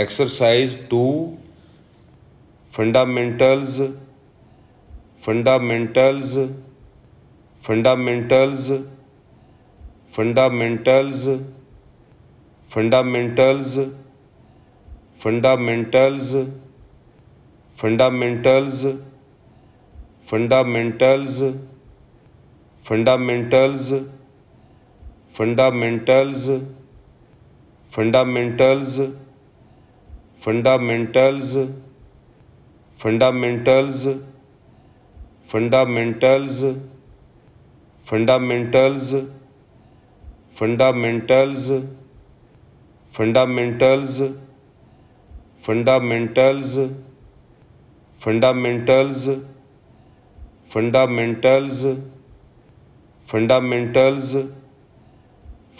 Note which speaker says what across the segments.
Speaker 1: exercise 2 fundamentals fundamentals fundamentals fundamentals fundamentals fundamentals fundamentals fundamentals fundamentals fundamentals fundamentals fundamentals fundamentals fundamentals fundamentals fundamentals fundamentals fundamentals fundamentals fundamentals fundamentals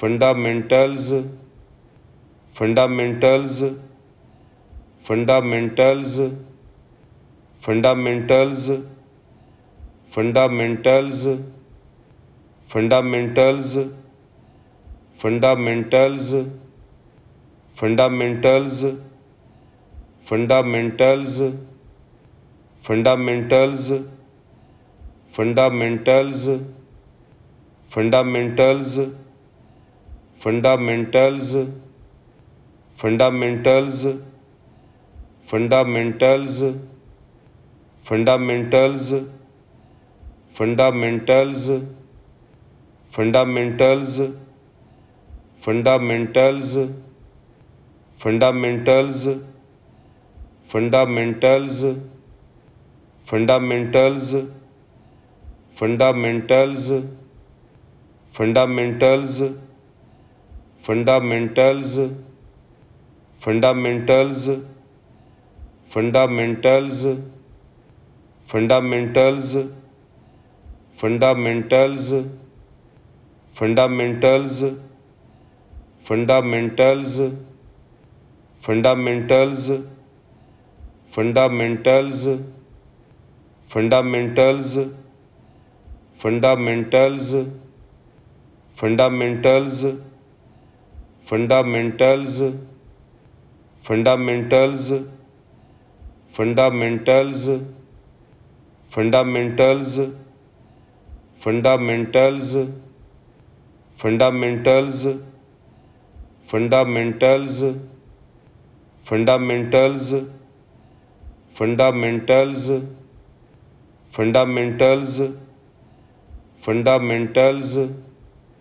Speaker 1: fundamentals fundamentals fundamentals fundamentals fundamentals fundamentals fundamentals fundamentals fundamentals fundamentals fundamentals fundamentals fundamentals fundamentals fundamentals fundamentals fundamentals fundamentals fundamentals fundamentals fundamentals fundamentals fundamentals fundamentals fundamentals fundamentals fundamentals fundamentals fundamentals fundamentals fundamentals fundamentals fundamentals fundamentals fundamentals fundamentals fundamentals fundamentals fundamentals fundamentals fundamentals fundamentals fundamentals fundamentals fundamentals fundamentals fundamentals